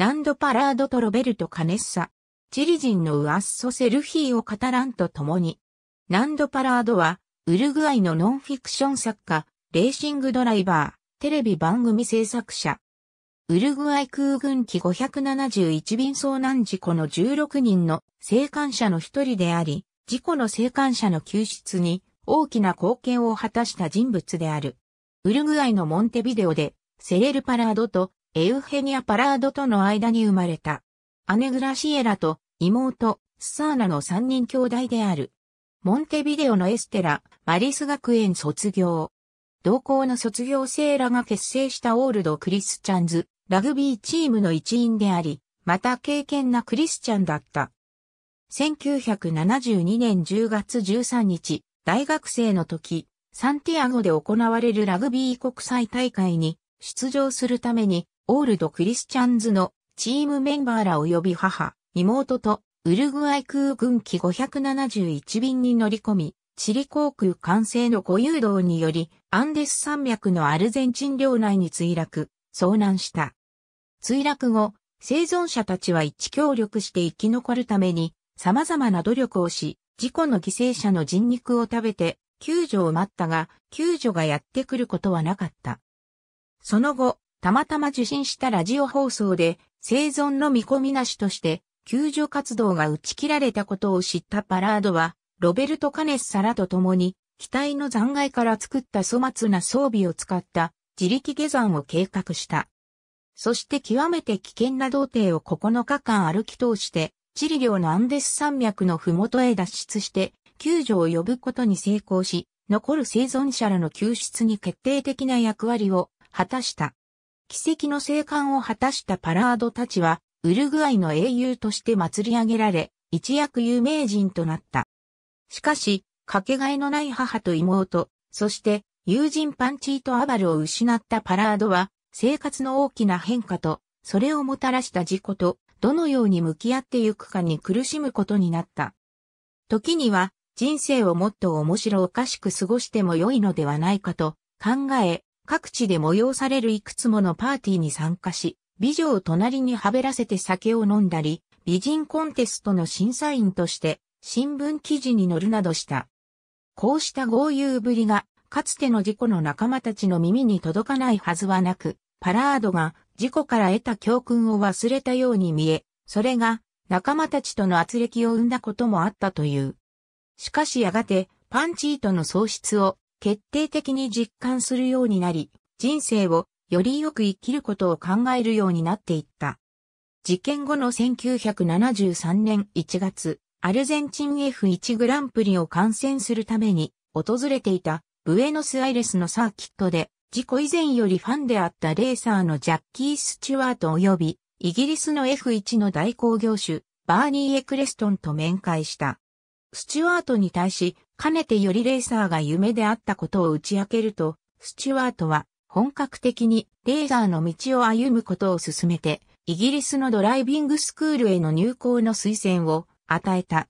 ナンド・パラードとロベルト・カネッサ、チリ人のウアッソ・セルヒーをカタランと共に、ナンド・パラードは、ウルグアイのノンフィクション作家、レーシングドライバー、テレビ番組制作者。ウルグアイ空軍機571便遭難事故の16人の生還者の一人であり、事故の生還者の救出に大きな貢献を果たした人物である。ウルグアイのモンテビデオで、セレルパラードとエウヘニア・パラードとの間に生まれた。姉グラシエラと妹、スサーナの三人兄弟である。モンテビデオのエステラ、マリス学園卒業。同校の卒業生らが結成したオールド・クリスチャンズ、ラグビーチームの一員であり、また敬虔なクリスチャンだった。1972年10月13日、大学生の時、サンティアゴで行われるラグビー国際大会に出場するためにオールド・クリスチャンズのチームメンバーら及び母、妹とウルグアイ空軍機571便に乗り込み、チリ航空管制の誤誘導により、アンデス山脈のアルゼンチン領内に墜落、遭難した。墜落後、生存者たちは一協力して生き残るために、様々な努力をし、事故の犠牲者の人肉を食べて、救助を待ったが、救助がやってくることはなかった。その後、たまたま受信したラジオ放送で生存の見込みなしとして救助活動が打ち切られたことを知ったパラードは、ロベルト・カネッサラと共に、機体の残骸から作った粗末な装備を使った自力下山を計画した。そして極めて危険な道程を9日間歩き通して、チリ領のアンデス山脈の麓へ脱出して、救助を呼ぶことに成功し、残る生存者らの救出に決定的な役割を果たした。奇跡の生還を果たしたパラードたちは、ウルグアイの英雄として祭り上げられ、一躍有名人となった。しかし、かけがえのない母と妹、そして友人パンチーとアバルを失ったパラードは、生活の大きな変化と、それをもたらした事故と、どのように向き合ってゆくかに苦しむことになった。時には、人生をもっと面白おかしく過ごしても良いのではないかと考え、各地で催されるいくつものパーティーに参加し、美女を隣にはべらせて酒を飲んだり、美人コンテストの審査員として新聞記事に載るなどした。こうした豪遊ぶりが、かつての事故の仲間たちの耳に届かないはずはなく、パラードが事故から得た教訓を忘れたように見え、それが仲間たちとの圧力を生んだこともあったという。しかしやがて、パンチートの喪失を決定的に実感するようになり、人生をよりよく生きることを考えるようになっていった。事件後の1973年1月、アルゼンチン F1 グランプリを観戦するために訪れていたブエノスアイレスのサーキットで、事故以前よりファンであったレーサーのジャッキー・スチュワート及び、イギリスの F1 の大工業種、バーニー・エクレストンと面会した。スチュワートに対し、かねてよりレーサーが夢であったことを打ち明けると、スチュワートは本格的にレーサーの道を歩むことを進めて、イギリスのドライビングスクールへの入校の推薦を与えた。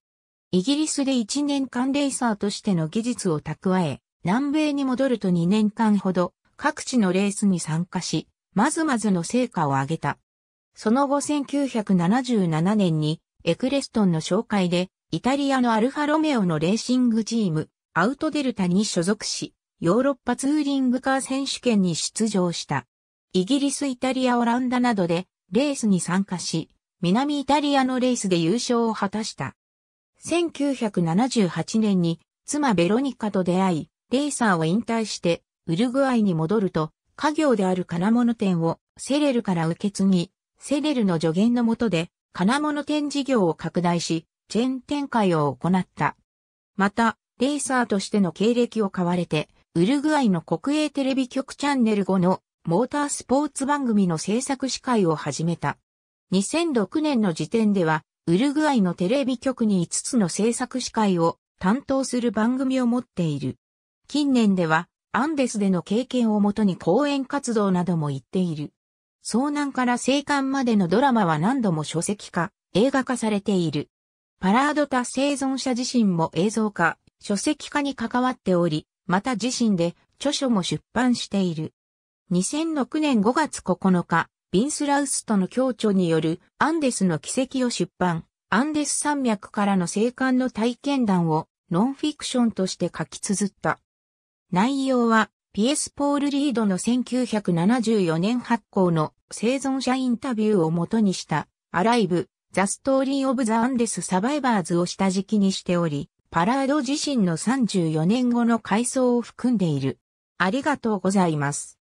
イギリスで1年間レーサーとしての技術を蓄え、南米に戻ると2年間ほど各地のレースに参加し、まずまずの成果を上げた。その後1977年にエクレストンの紹介でイタリアのアルファロメオのレーシングチーム、アウトデルタに所属し、ヨーロッパツーリングカー選手権に出場した。イギリス、イタリア、オランダなどでレースに参加し、南イタリアのレースで優勝を果たした。1978年に妻ベロニカと出会い、レーサーを引退してウルグアイに戻ると、家業である金物店をセレルから受け継ぎ、セレルの助言のもとで金物店事業を拡大し、チェーン展開を行った。また、レーサーとしての経歴を買われて、ウルグアイの国営テレビ局チャンネル5のモータースポーツ番組の制作司会を始めた。2006年の時点では、ウルグアイのテレビ局に5つの制作司会を担当する番組を持っている。近年では、アンデスでの経験をもとに講演活動なども行っている。遭難から生還までのドラマは何度も書籍化、映画化されている。パラードタ生存者自身も映像化、書籍化に関わっており、また自身で著書も出版している。2006年5月9日、ビンスラウスとの共著によるアンデスの奇跡を出版、アンデス山脈からの生還の体験談をノンフィクションとして書き綴った。内容は、ピエス・ポール・リードの1974年発行の生存者インタビューをもとにした、アライブ、ザ・ストーリー・オブ・ザ・アンデス・サバイバーズを下敷きにしており、パラード自身の34年後の回想を含んでいる。ありがとうございます。